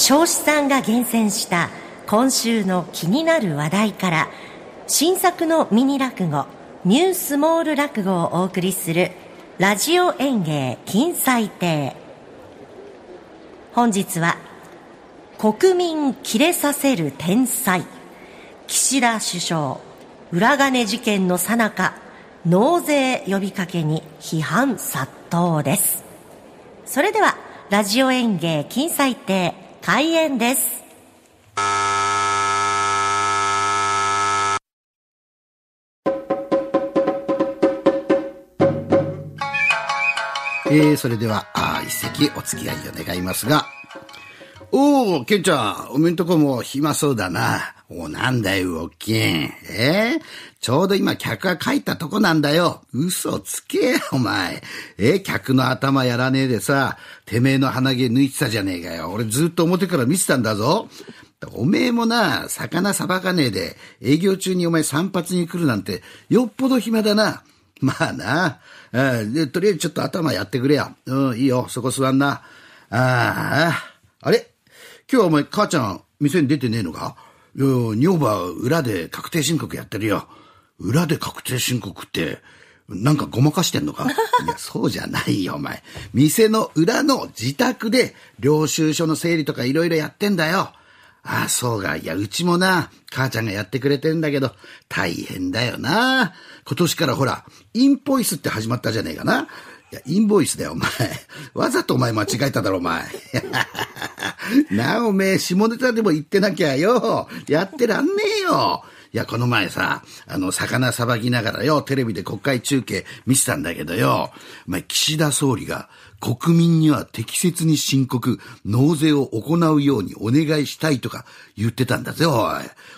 少子さんが厳選した今週の気になる話題から新作のミニ落語ニュースモール落語をお送りするラジオ演芸金祭亭本日は国民切れさせる天才岸田首相裏金事件のさなか納税呼びかけに批判殺到ですそれではラジオ演芸金祭亭開演です。えー、それでは、あ一席お付き合いを願いますが、おお、ケンちゃん、おめんとこも暇そうだな。お、なんだよ、ウォッキン。えー、ちょうど今客が帰ったとこなんだよ。嘘つけよ、お前。えー、客の頭やらねえでさ、てめえの鼻毛抜いてたじゃねえかよ。俺ずっと表から見てたんだぞ。おめえもな、魚さばかねえで、営業中にお前散髪に来るなんて、よっぽど暇だな。まあな。え、でとりあえずちょっと頭やってくれよ。うん、いいよ。そこ座んな。ああ。あれ今日はお前、母ちゃん、店に出てねえのかいや女房は裏で確定申告やってるよ。裏で確定申告って、なんかごまかしてんのか いや、そうじゃないよ、お前。店の裏の自宅で、領収書の整理とか色々やってんだよ。ああ、そうが。いや、うちもな、母ちゃんがやってくれてんだけど、大変だよな。今年からほら、インポイスって始まったじゃねえかな。いや、インボイスだよ、お前。わざとお前間違えただろ、お前。なおめえ、下ネタでも言ってなきゃよ。やってらんねえよ。いや、この前さ、あの、魚さばきながらよ、テレビで国会中継見てたんだけどよ、お前、岸田総理が、国民には適切に申告、納税を行うようにお願いしたいとか言ってたんだぜ、おい。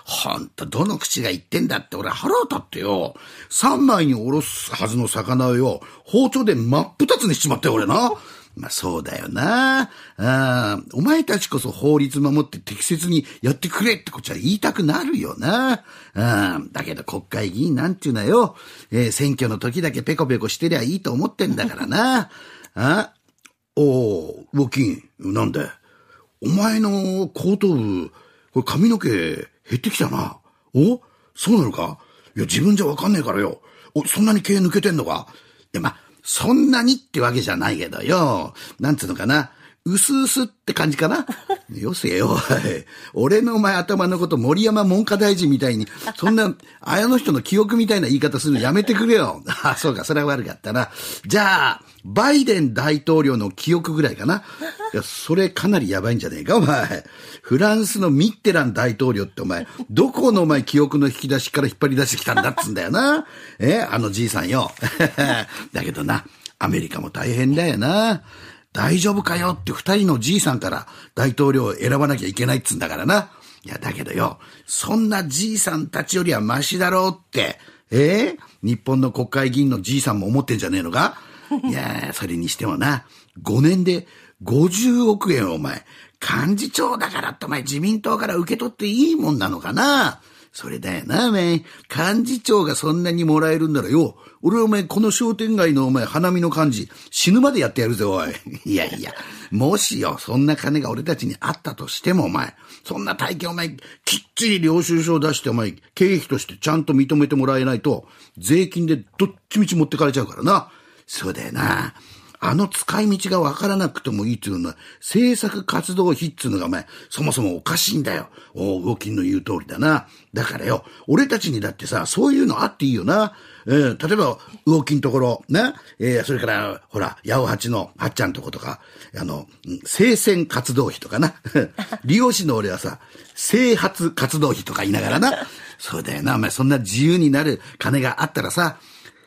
ほんと、どの口が言ってんだって俺腹を立ってよ。三枚におろすはずの魚をよ、包丁で真っ二つにしちまったよ、俺な。まあ、そうだよな。あお前たちこそ法律守って適切にやってくれってこっちは言いたくなるよな。あだけど国会議員なんていうのはよ、えー、選挙の時だけペコペコしてりゃいいと思ってんだからな。えおウォッキン、なんでお前の後頭部、これ髪の毛減ってきたな。おそうなのかいや、自分じゃわかんねえからよ。お、そんなに毛抜けてんのかいや、まあ、そんなにってわけじゃないけどよ。なんつうのかな。うすうすって感じかな。よせよ、い。俺の前頭のこと森山文科大臣みたいに、そんな、あの人の記憶みたいな言い方するのやめてくれよ。あ、そうか、それは悪かったな。じゃあ、バイデン大統領の記憶ぐらいかな。いや、それかなりやばいんじゃねえか、お前。フランスのミッテラン大統領ってお前、どこのお前記憶の引き出しから引っ張り出してきたんだっつんだよな。え、あのじいさんよ。だけどな、アメリカも大変だよな。大丈夫かよって二人のじいさんから大統領を選ばなきゃいけないっつうんだからな。いや、だけどよ、そんなじいさんたちよりはマシだろうって、ええー、日本の国会議員のじいさんも思ってんじゃねえのかいやそれにしてもな、5年で50億円お前、幹事長だからってお前自民党から受け取っていいもんなのかなそれだよな、お前。幹事長がそんなにもらえるんならよ、俺お前、この商店街のお前、花見の幹事、死ぬまでやってやるぜ、おい。いやいや、もしよ、そんな金が俺たちにあったとしても、お前、そんな体験お前、きっちり領収書を出して、お前、経費としてちゃんと認めてもらえないと、税金でどっちみち持ってかれちゃうからな。そうだよな。あの使い道がわからなくてもいいっていうのは、制作活動費っていうのがお前、そもそもおかしいんだよ。お動きの言う通りだな。だからよ、俺たちにだってさ、そういうのあっていいよな。えー、例えば、魚金ところ、ね。えー、それから、ほら、八尾八の、八ちゃんとことか、あの、生鮮活動費とかな。利用士の俺はさ、生発活動費とか言いながらな。そうだよな、お前、そんな自由になる金があったらさ、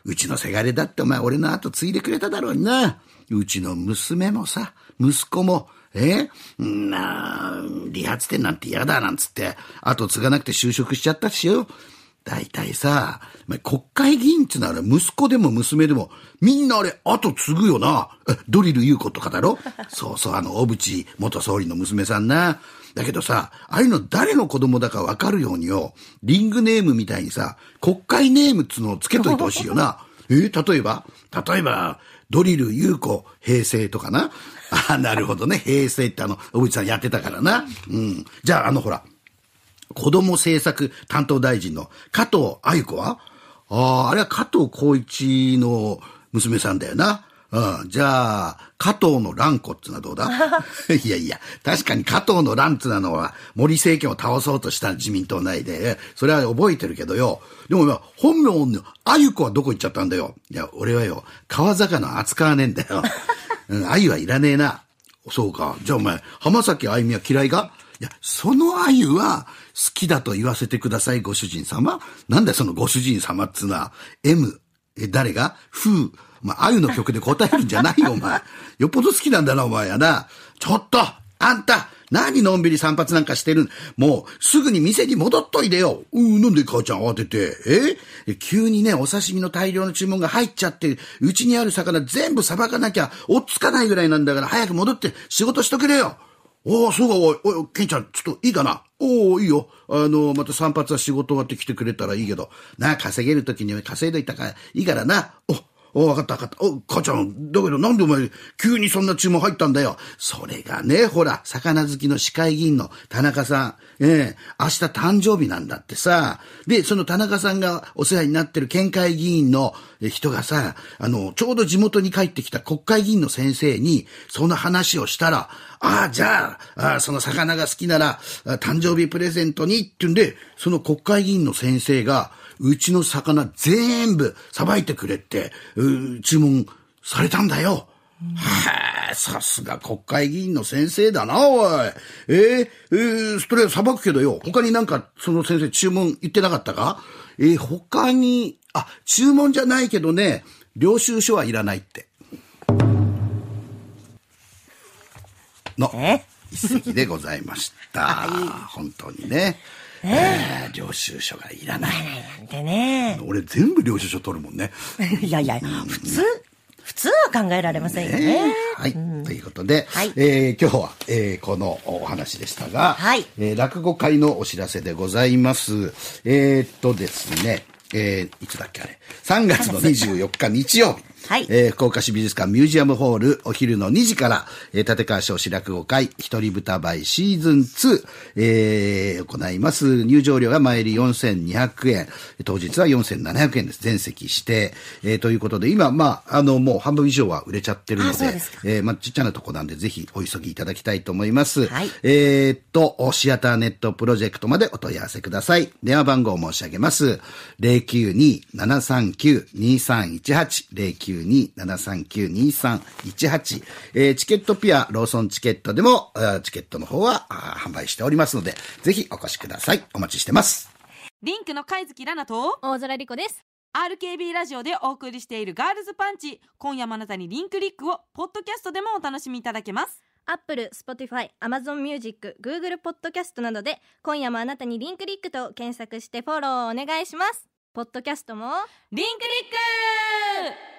うちのせがれだってお前俺の後継いでくれただろうにな。うちの娘もさ、息子も、えなあ、理髪店なんて嫌だなんつって、後継がなくて就職しちゃったしよ。大体さ、国会議員ってのは息子でも娘でも、みんなあれ、後継ぐよな。ドリル優子とかだろ そうそう、あの、小渕元総理の娘さんな。だけどさ、ああいうの誰の子供だかわかるようによ、リングネームみたいにさ、国会ネームっつのをつけといてほしいよな。えー、例えば例えば、ドリル優子平成とかな。あなるほどね。平成ってあの、小渕さんやってたからな。うん。じゃあ、あの、ほら、子供政策担当大臣の加藤鮎子はああ、あれは加藤孝一の娘さんだよな。うん、じゃあ、加藤の蘭子ってのはどうだ いやいや、確かに加藤の蘭ってのは森政権を倒そうとした自民党内で、それは覚えてるけどよ。でも本名のあゆ子はどこ行っちゃったんだよ。いや、俺はよ、川魚扱わねえんだよ。うん、あゆはいらねえな。そうか。じゃあお前、浜崎あゆみは嫌いかいや、その鮎は好きだと言わせてください、ご主人様。なんだよ、そのご主人様っつうのは、M、え、誰が風、まあ、鮎の曲で答えるんじゃないよ、お前。よっぽど好きなんだな、お前やな。ちょっとあんた何のんびり散髪なんかしてるもう、すぐに店に戻っといでよ。うん、なんで母ちゃん慌てて。え急にね、お刺身の大量の注文が入っちゃって、うちにある魚全部さばかなきゃ、おっつかないぐらいなんだから、早く戻って仕事しとくれよ。おお、そうか、おい、おい、ケイちゃん、ちょっといいかなおお、いいよ。あの、また散髪は仕事終わって来てくれたらいいけど、な、稼げる時には稼いどいたから、いいからな。お、おわかったわかった。お、母ちゃん、だけどなんでお前、急にそんな注文入ったんだよ。それがね、ほら、魚好きの市会議員の田中さん、ええ明日誕生日なんだってさ。で、その田中さんがお世話になってる県会議員の人がさ、あの、ちょうど地元に帰ってきた国会議員の先生に、その話をしたら、ああ、じゃあ、あその魚が好きなら、誕生日プレゼントにってんで、その国会議員の先生が、うちの魚全部さばいてくれって、注文されたんだよ。うん、はあ、さすが国会議員の先生だな、おい。えー、えー、それはくけどよ。他になんか、その先生注文言ってなかったかえー、他に、あ、注文じゃないけどね、領収書はいらないって。の、一席でございました。はい、本当にね。ええー、領収書がいらない。なんてね。俺全部領収書取るもんね。いやいや、普通、普通は考えられませんよね。ねはい、うん、ということで、はい、えー、今日は、えー、このお話でしたが、はい、えー、落語会のお知らせでございます。えー、っとですね、えー、いつだっけあれ、3月の24日日曜日。はい、えー、福岡市美術館ミュージアムホール、お昼の2時から、えー、立川賞志落語会、一人舞台シーズン2、えー、行います。入場料が前り4200円、当日は4700円です。全席して、えー、ということで、今、まあ、あの、もう半分以上は売れちゃってるので、でえー、まあ、ちっちゃなとこなんで、ぜひお急ぎいただきたいと思います。はい、えー、っと、シアターネットプロジェクトまでお問い合わせください。電話番号を申し上げます。092-739-2318、0 9えチケットピア、ローソンチケットでも、チケットの方は販売しておりますので、ぜひお越しください。お待ちしてます。リンクの貝月ラナと、大空莉子です。RKB ラジオでお送りしているガールズパンチ。今夜もあなたにリンクリックを、ポッドキャストでもお楽しみいただけます。アップル、スポティファイ、アマゾンミュージック、グーグルポッドキャストなどで、今夜もあなたにリンクリックと検索してフォローお願いします。ポッドキャストも、リンクリック